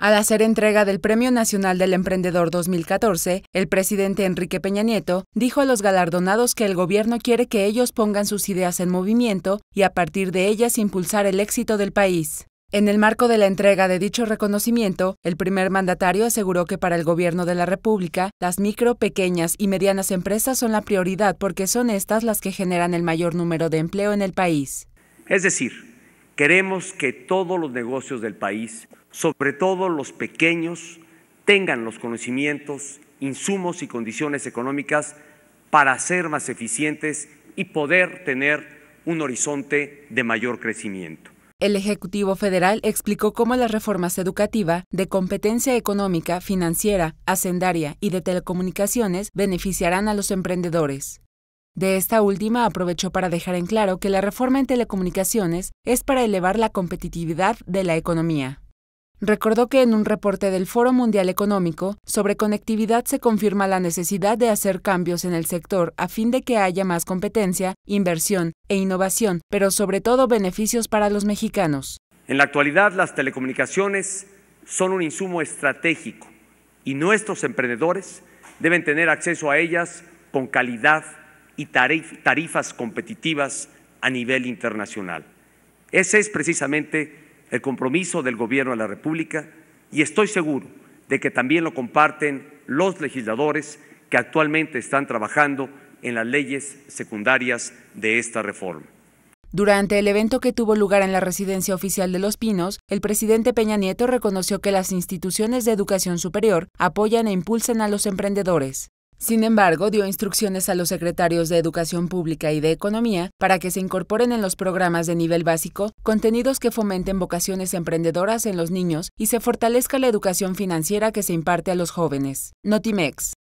Al hacer entrega del Premio Nacional del Emprendedor 2014, el presidente Enrique Peña Nieto dijo a los galardonados que el gobierno quiere que ellos pongan sus ideas en movimiento y a partir de ellas impulsar el éxito del país. En el marco de la entrega de dicho reconocimiento, el primer mandatario aseguró que para el gobierno de la República, las micro, pequeñas y medianas empresas son la prioridad porque son estas las que generan el mayor número de empleo en el país. Es decir, Queremos que todos los negocios del país, sobre todo los pequeños, tengan los conocimientos, insumos y condiciones económicas para ser más eficientes y poder tener un horizonte de mayor crecimiento. El Ejecutivo Federal explicó cómo las reformas educativas de competencia económica, financiera, hacendaria y de telecomunicaciones beneficiarán a los emprendedores. De esta última aprovechó para dejar en claro que la reforma en telecomunicaciones es para elevar la competitividad de la economía. Recordó que en un reporte del Foro Mundial Económico sobre conectividad se confirma la necesidad de hacer cambios en el sector a fin de que haya más competencia, inversión e innovación, pero sobre todo beneficios para los mexicanos. En la actualidad las telecomunicaciones son un insumo estratégico y nuestros emprendedores deben tener acceso a ellas con calidad y tarifas competitivas a nivel internacional. Ese es precisamente el compromiso del Gobierno de la República y estoy seguro de que también lo comparten los legisladores que actualmente están trabajando en las leyes secundarias de esta reforma. Durante el evento que tuvo lugar en la residencia oficial de Los Pinos, el presidente Peña Nieto reconoció que las instituciones de educación superior apoyan e impulsan a los emprendedores. Sin embargo, dio instrucciones a los secretarios de Educación Pública y de Economía para que se incorporen en los programas de nivel básico contenidos que fomenten vocaciones emprendedoras en los niños y se fortalezca la educación financiera que se imparte a los jóvenes. Notimex.